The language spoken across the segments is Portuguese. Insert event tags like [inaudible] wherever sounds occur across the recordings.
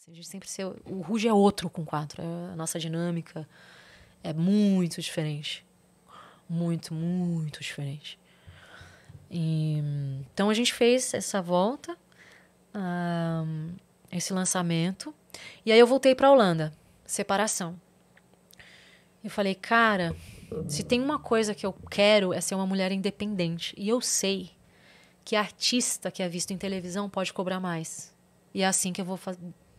Assim, a gente sempre ser, o Ruge é outro com quatro. É a nossa dinâmica é muito diferente. Muito, muito diferente. E, então a gente fez essa volta, um, ah, esse lançamento. E aí eu voltei para Holanda, separação. Eu falei, cara, se tem uma coisa que eu quero é ser uma mulher independente. E eu sei que artista que é visto em televisão pode cobrar mais. E é assim que eu vou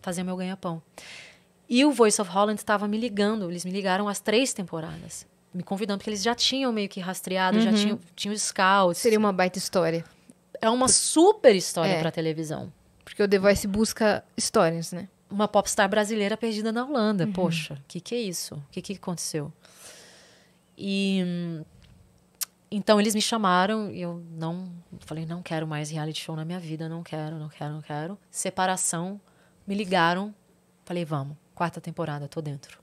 fazer meu ganha-pão. E o Voice of Holland estava me ligando, eles me ligaram as três temporadas, me convidando, porque eles já tinham meio que rastreado, uhum. já tinham, tinham scouts. Seria uma baita história. É uma super história é. para televisão. Porque o The Voice busca histórias, né? Uma popstar brasileira perdida na Holanda. Uhum. Poxa, o que, que é isso? O que, que aconteceu? E. Então eles me chamaram e eu não falei não quero mais reality show na minha vida, não quero, não quero, não quero. Separação me ligaram, falei, vamos, quarta temporada, tô dentro.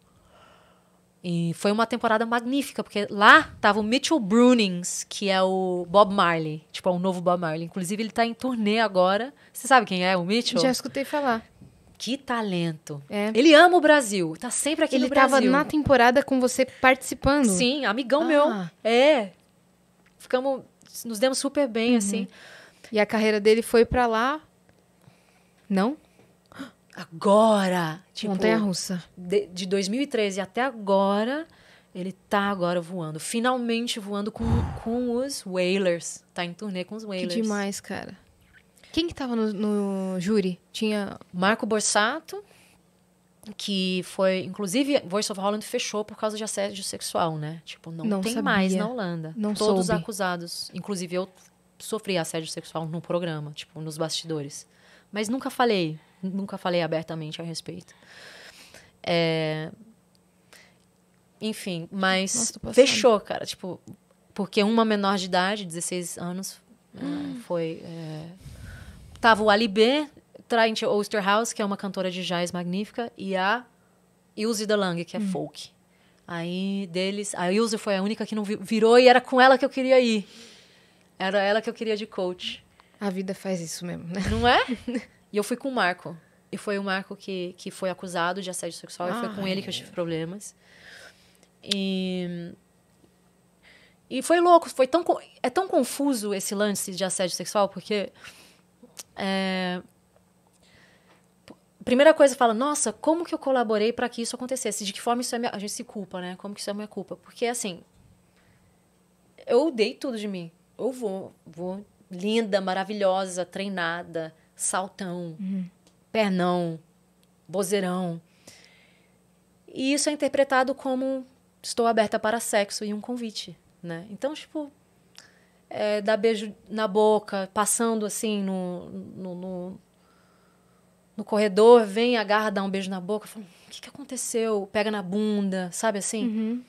E foi uma temporada magnífica, porque lá tava o Mitchell Brunings, que é o Bob Marley, tipo, é o novo Bob Marley. Inclusive, ele tá em turnê agora. Você sabe quem é o Mitchell? Já escutei falar. Que talento. É. Ele ama o Brasil, tá sempre aqui ele no Brasil. Ele tava na temporada com você participando? Sim, amigão ah. meu. É. Ficamos, nos demos super bem, uhum. assim. E a carreira dele foi para lá? Não? agora. Tipo, Montanha russa. De, de 2013 até agora, ele tá agora voando. Finalmente voando com, com os Whalers. Tá em turnê com os Whalers. Que demais, cara. Quem que tava no, no júri? Tinha. Marco Borsato, que foi. Inclusive, Voice of Holland fechou por causa de assédio sexual, né? Tipo, não, não tem sabia. mais na Holanda. Não Todos soube. acusados. Inclusive, eu sofri assédio sexual no programa, tipo, nos bastidores. Mas nunca falei nunca falei abertamente a respeito. É... Enfim, mas Nossa, fechou, cara. Tipo, porque uma menor de idade, 16 anos, é, hum. foi. É... Tava o Ali B, Trent Osterhaus, que é uma cantora de jazz magnífica, e a Ilse Lang, que é hum. folk. Aí deles, a Ilse foi a única que não virou e era com ela que eu queria ir. Era ela que eu queria de coach. A vida faz isso mesmo, né? Não é? [laughs] E eu fui com o Marco. E foi o Marco que, que foi acusado de assédio sexual. Ai. E foi com ele que eu tive problemas. E... E foi louco. Foi tão, é tão confuso esse lance de assédio sexual, porque... É, primeira coisa fala, nossa, como que eu colaborei para que isso acontecesse? De que forma isso é minha... A gente se culpa, né? Como que isso é minha culpa? Porque, assim, eu dei tudo de mim. Eu vou, vou linda, maravilhosa, treinada, saltão, uhum. pernão, Bozerão, E isso é interpretado como estou aberta para sexo e um convite, né? Então, tipo, é, dar beijo na boca, passando assim no, no, no, no corredor, vem, agarra, dá um beijo na boca, fala, o que, que aconteceu? Pega na bunda, sabe assim? Uhum.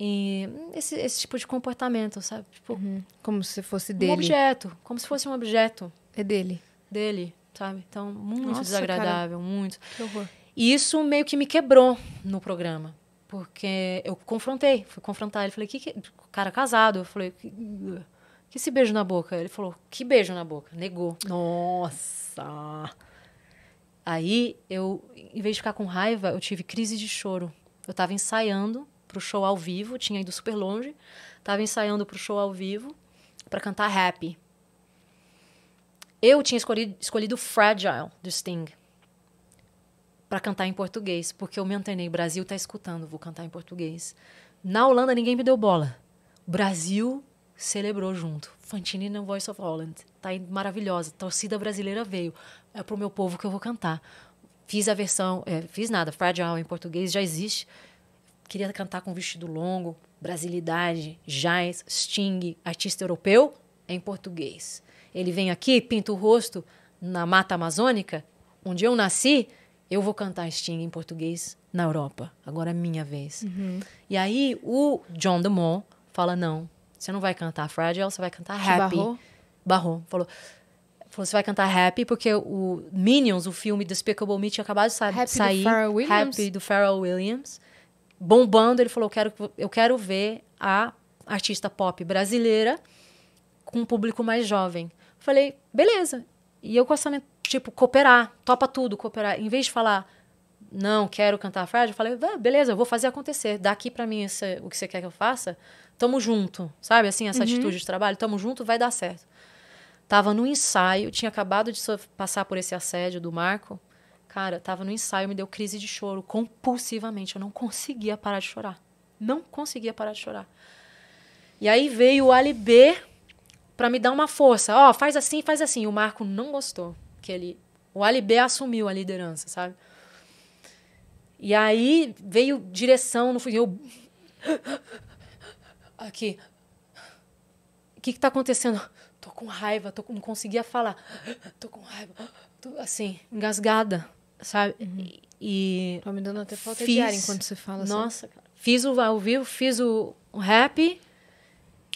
E esse, esse tipo de comportamento, sabe? Tipo, uhum. Como se fosse dele. Um objeto, como se fosse um objeto. É dele dele, sabe? Então, muito Nossa, desagradável, cara. muito. Que horror. E isso meio que me quebrou no programa. Porque eu confrontei, fui confrontar ele. Falei, que, que... cara casado. Eu falei, que... que esse beijo na boca? Ele falou, que beijo na boca? Negou. Nossa! Aí, eu, em vez de ficar com raiva, eu tive crise de choro. Eu estava ensaiando pro show ao vivo, tinha ido super longe. Tava ensaiando pro show ao vivo para cantar Happy. Eu tinha escolhido, escolhido Fragile, do Sting, para cantar em português, porque eu me antenei. Brasil tá escutando, vou cantar em português. Na Holanda, ninguém me deu bola. Brasil celebrou junto. Fantine na Voice of Holland. Tá maravilhosa. Torcida brasileira veio. É pro meu povo que eu vou cantar. Fiz a versão, é, fiz nada, Fragile em português já existe. Queria cantar com vestido longo, brasilidade, jazz, sting, artista europeu em português ele vem aqui, pinta o rosto na Mata Amazônica, onde eu nasci, eu vou cantar Sting em português na Europa. Agora é minha vez. Uhum. E aí o John DeMont fala: não, você não vai cantar Fragile, você vai cantar Happy. Barrou? Barrou. Falou, você vai cantar Happy, porque o Minions, o filme Despicable Me, tinha acabado de sa happy sair. Do happy do Pharrell Williams. Bombando, ele falou: eu quero, eu quero ver a artista pop brasileira com um público mais jovem. Falei, beleza. E eu com essa, tipo, cooperar, topa tudo, cooperar. Em vez de falar, não quero cantar a frase, eu falei, ah, beleza, eu vou fazer acontecer. Daqui para mim esse, é, o que você quer que eu faça, tamo junto, sabe? Assim, essa uhum. atitude de trabalho, tamo junto, vai dar certo. Tava no ensaio, tinha acabado de passar por esse assédio do Marco. Cara, tava no ensaio, me deu crise de choro compulsivamente. Eu não conseguia parar de chorar. Não conseguia parar de chorar. E aí veio o Ali B para me dar uma força. Ó, oh, faz assim, faz assim. O Marco não gostou que ele o Ali B assumiu a liderança, sabe? E aí veio direção, não fui eu [laughs] aqui. O que que tá acontecendo? Tô com raiva, tô, não conseguia falar. Tô com raiva. Tô, assim, engasgada, sabe? Uhum. E, tá me dando até falta fiz, de ar enquanto você fala. Nossa, cara. Fiz o ao vivo, fiz o, o rap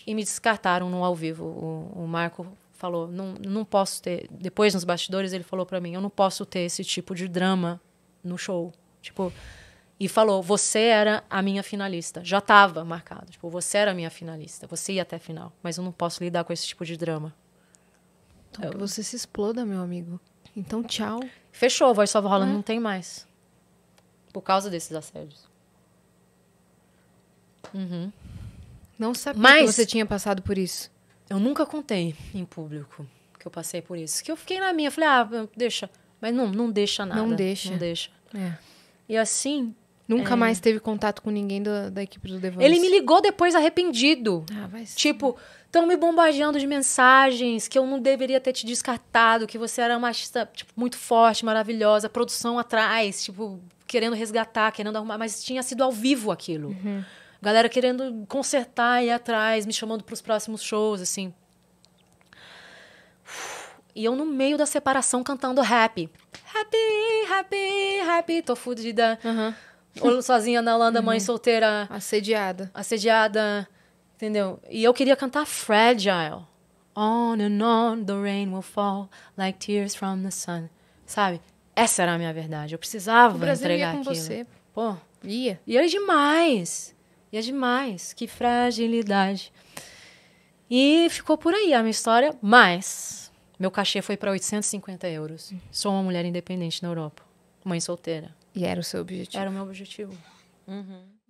e me descartaram no ao vivo. O, o Marco falou, não, não posso ter. Depois nos bastidores ele falou para mim, eu não posso ter esse tipo de drama no show, tipo. E falou, você era a minha finalista. Já estava marcado. Tipo, você era a minha finalista. Você ia até a final. Mas eu não posso lidar com esse tipo de drama. Então, eu... você se exploda, meu amigo. Então, tchau. Fechou, a voz rolando é. não tem mais. Por causa desses assédios. Uhum. Não sabia Mas... que você tinha passado por isso. Eu nunca contei em público que eu passei por isso. Que eu fiquei na minha, falei, ah, deixa. Mas não, não deixa nada. Não deixa. Não deixa. É. E assim. Nunca é... mais teve contato com ninguém do, da equipe do Devance. Ele me ligou depois arrependido. Ah, vai ser. Tipo, estão me bombardeando de mensagens que eu não deveria ter te descartado, que você era uma artista tipo, muito forte, maravilhosa, produção atrás, tipo, querendo resgatar, querendo arrumar. Mas tinha sido ao vivo aquilo. Uhum galera querendo consertar e atrás, me chamando para os próximos shows, assim. E eu no meio da separação cantando rap. Happy, happy, happy, tô fudida. Uhum. Sozinha na Holanda, uhum. mãe solteira. Assediada. Assediada, entendeu? E eu queria cantar Fragile. On and on the rain will fall like tears from the sun. Sabe? Essa era a minha verdade. Eu precisava o Brasil entregar ia com aquilo. Você. Pô. Ia. Ia demais. E é demais, que fragilidade. E ficou por aí a minha história, mas meu cachê foi para 850 euros. Sou uma mulher independente na Europa, mãe solteira. E era o seu objetivo? Era o meu objetivo. Uhum.